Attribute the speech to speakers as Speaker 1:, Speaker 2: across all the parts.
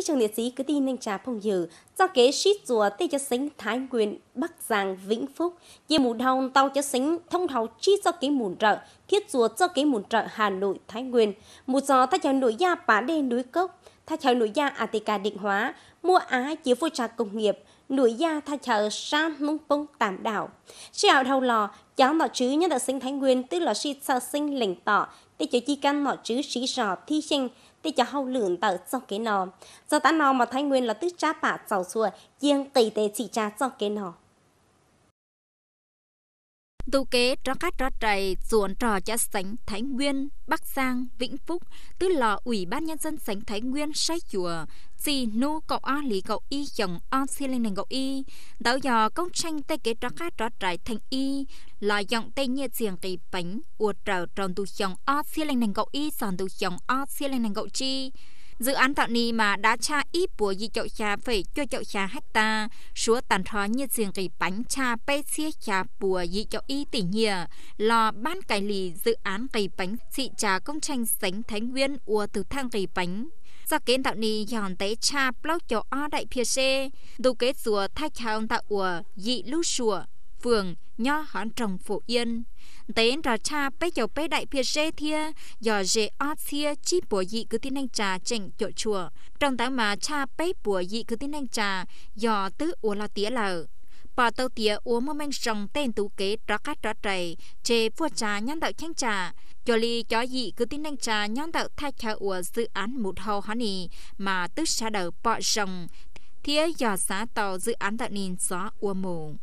Speaker 1: khi trường liệt sĩ cứ tin nên trà phong dử cho kế shít chùa tê cho xính thái nguyên bắc giang vĩnh phúc chia mù đau tàu cho xính thông thầu chi cho kế mùn trợ thiết chùa cho kế mùn trợ hà nội thái nguyên mù gió ta chào nội gia bá đê núi cốc tha chào nội gia atk định hóa mua á chiếu phôi trà công nghiệp núi gia tha chợ sa mông bông tạm đảo sĩ ảo đầu lò cháu nọ chứ nhân đạo sinh thái nguyên tức là sĩ sa sinh lệnh tỏ tê cho chi căn nọ chứ sĩ sò thi sinh để cho hậu lượng tờ cho cái nọ do ta nọ mà thái nguyên là tức cha bà giàu xua chiên tỷ tế chỉ cha cho cái nọ
Speaker 2: Tu kế tro cát tro trầy ruộng trò cho sánh Thái Nguyên, Bắc Giang, Vĩnh Phúc, tứ lò Ủy ban Nhân dân sánh Thái Nguyên say chùa, xì nô cậu a lý cậu y chồng o xì lên nền cậu y, đạo dò công tranh tay kế tro cát tro trầy thành y, là giọng tây nhiệt giềng kỳ bánh, uột trầu tròn tu chồng o xì lên nền cậu y sòn tu chồng o xì lên nền cậu chi dự án tạo ni mà đã cha ít bùa di chậu cha phải cho chậu cha hecta số tàn thó như riêng cái bánh cha bê xia cha bùa di chậu y tỉ nhìa lò ban cải lì dự án cây bánh xị trà công tranh sánh thánh nguyên ua từ thang cây bánh do kiến tạo ni dọn tế cha blog cho o đại phía xe đủ kết rùa thách hào tạo ua dị lưu sùa phường nho hòn trồng phụ yên tên ra cha bé dầu bé đại phía dê thia dò dê ớt thia chi bùa dị cứ tin anh trà chỉnh chỗ chùa trong táo mà cha bé bùa dị cứ tin anh trà dò tứ ua là tía lờ bà tàu tía ua mơ manh rồng tên tú kế rõ cát rõ trầy chê vua trà nhắn đạo chanh trà cho ly cho dị cứ tin anh trà nhắn đạo thay cha ua dự án một hầu hả nì mà tức xa đầu bọ rồng thia dò xá tàu dự án đạo nìn gió ua mù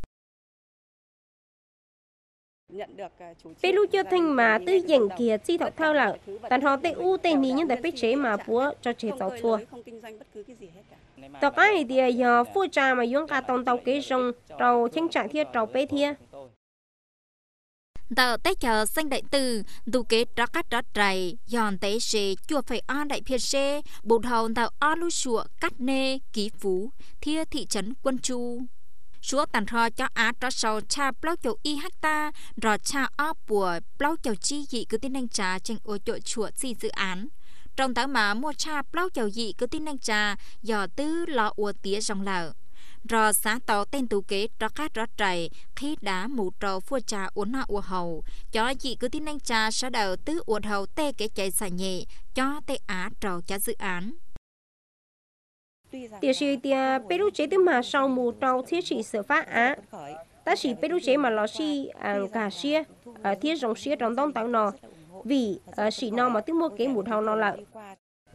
Speaker 1: À, Peru cho thanh
Speaker 2: mà tư dành
Speaker 1: kia chi thọ thao là tàn họ tê u tê ní nhưng tại phết chế mà búa cho chế giáo chua. Tỏ cái này thì à, giờ phu trà mà dùng cả tông tàu kế rồng trầu tranh
Speaker 2: trạng thiết trầu bế thiết. Tờ tế chờ xanh đại từ, đủ kế rõ cắt rõ trầy, dọn tế xế chùa phải an đại phiên xế, bột hồn tàu an lưu sụa cắt nê, ký phú, thia thị trấn quân chu số tàn rò cho á trò sầu cha bao chầu y ta rò cha ó bùa bao chầu chi dị cứ tin anh trà trên ô chỗ chùa gì dự án trong táo mà mua cha bao chầu dị cứ tin anh trà dò tứ lo ua tía rong lợ rò xá tỏ tên tù kế rò khát rò trầy khi đá mù trò phua trà uốn nọ ua hầu cho dị cứ tin anh trà sẽ đầu tứ uột hầu tê cái chạy xả nhẹ cho tê á trò cho dự án
Speaker 1: tiếng sĩ tia Peru chế tức mà sau mù trâu à, ờ, ờ, thiết sĩ sở phát á. Ta sĩ Peru chế mà lò sĩ cả xia, thiết dòng xia trong tông tặng nọ. Vì sĩ nọ mà tức mua kế mù thâu nọ lợi.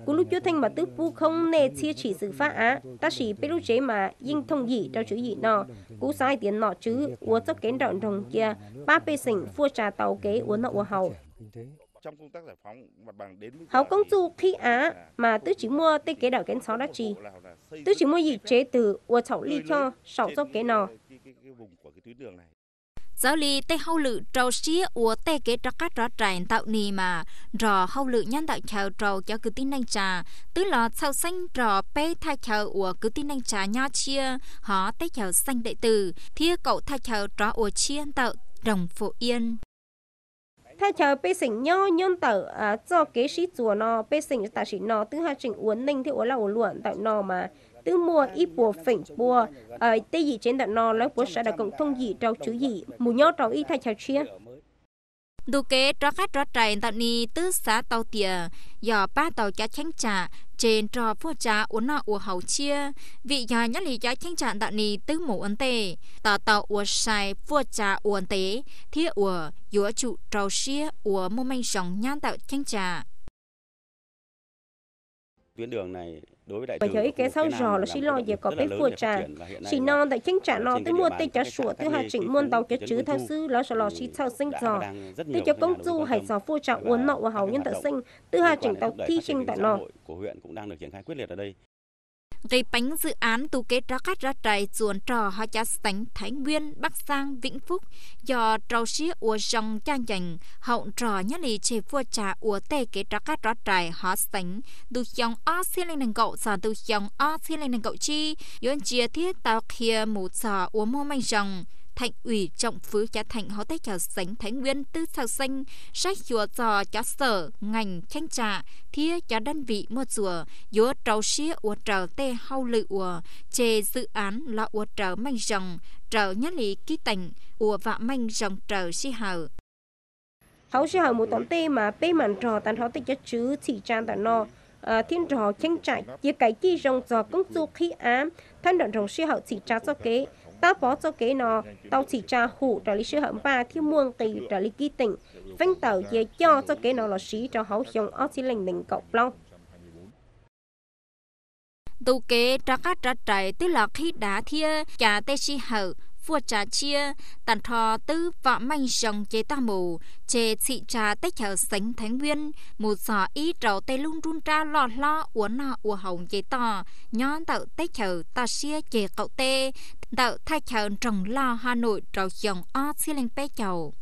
Speaker 1: Cú lúc chú thanh mà tức bu không nè chia chỉ sự phát á, ta sĩ Peru chế mà yên thông dị cho chữ dị nọ. Cú sai tiền nọ chứ, uống chất kén đoạn đồng kia, ba bê sinh phua trà tàu kế uống nọ uống hầu. Háo công du khi Á mà tư chỉ mua tê kế đảo kén xó đá trì. Tư chỉ mua gì chế từ ua chảo ly cho sảo dốc kế nò.
Speaker 2: Giáo lý tê hâu lự trâu xí ua tê kế trắc cát rõ trải tạo nì mà rò hâu lự nhân tạo chào trâu cho cứ tin anh trà. Tứ lò sau xanh rò bê thay chào ua cứ tin anh trà nho chia họ tê chào xanh đệ tử. Thia cậu thay chào trò ua chiên tạo đồng phổ yên. ถ้าเจอไปสิ่งย
Speaker 1: ่อย่นเต่ออ่าจอเกชิจัวนอไปสิ่งตาชินอตึงหาจิงอ้วนนิ่งที่อ้วนเราอ้วนเต่อนอมาตึงมัวอีปัวฝิ่งปัวเอ่อตีหยีเจนเต่อนอแล้วปัวสาดกง
Speaker 2: ทงหยีเจ้าจื้อหยีหมูย่อเจ้าอีไทยเชียดูเกตรอคัดรอใจตอนนี้ตื้อสาเตาเตียย่อป้าเตาจะแข่งจ่าเจนรอพวกจ่าอัวนออัวเฮาเชียวิยายันลีจะแข่งจ่าตอนนี้ตื้อหมูอันเตต่อเตาอัวใส่พวกจ่าอัวนเตเทียอัวยัวจุเตาเชียอัวมุ่งมั่นสองย่านเตาแข่งจ่า
Speaker 1: tuyến đường này bởi thấy cái sau rò là xí lo giờ có bếp phua trà. Xí
Speaker 2: non tại chính trả lo tới mua tây trả sủa
Speaker 1: tới hạ chỉnh muôn tàu cái chữ thao sư lo sợ lo xí sau sinh giò, Tới cho công du hải rò phua trà uốn nọ
Speaker 2: và hầu nhân tại sinh. tới hạ chỉnh tàu thi sinh tại nọ.
Speaker 1: Của huyện cũng đang được triển khai quyết liệt ở đây
Speaker 2: gây bánh dự án tu kế ra cát ra trại chuồn trò hoa cha sánh thái nguyên bắc giang vĩnh phúc do trâu xí ua dòng trang dành hậu trò nhất lì chế vua trà ua tê kế ra cát ra trại hoa sánh tu dòng o xin lên đằng cậu giờ tu dòng o xin lên đằng cậu chi yến chia thiết tao kia mù giờ ua mô manh dòng thạnh ủy trọng phứ cho thành hóa tay trả sánh thái nguyên tư sao xanh sách chùa trò cho sở ngành tranh trà thia cho đơn vị mua chùa dúa trâu xía ua trở tê hau lự ua chê dự án là ua trở manh rồng trở nhất lý ký tỉnh ua vạ manh rồng trở xí hào hậu xí hào một tổng tê
Speaker 1: mà bê màn trò tàn hóa tay cho chứ chỉ trang tàn no À, thiên trò tranh trại chia cái chi rồng giò công du khí ám thân đoạn rồng xí hậu chỉ tra cho kế ta bó cho kế nó tao chỉ cha hủ trở lý sư hẩm ba thiếu muôn tì trở lý ký tỉnh vinh tờ dễ cho cho kế nó là sĩ trở hậu dùng ở chỉ lệnh mình cộng long
Speaker 2: tù kế trả các trả trại tức là khi đã thiê cha tê si hậu vua trà chia tàn thò tư vọ manh dòng chế ta mù chế thị trà tết chở sánh thánh nguyên một giỏ ý trầu tê lung run ra lò lo uốn nọ ua hồng chế to nhón tạo tết chở ta xia chế cậu tê tạo thay chở trồng lo hà nội trầu dòng o xi lên bé chầu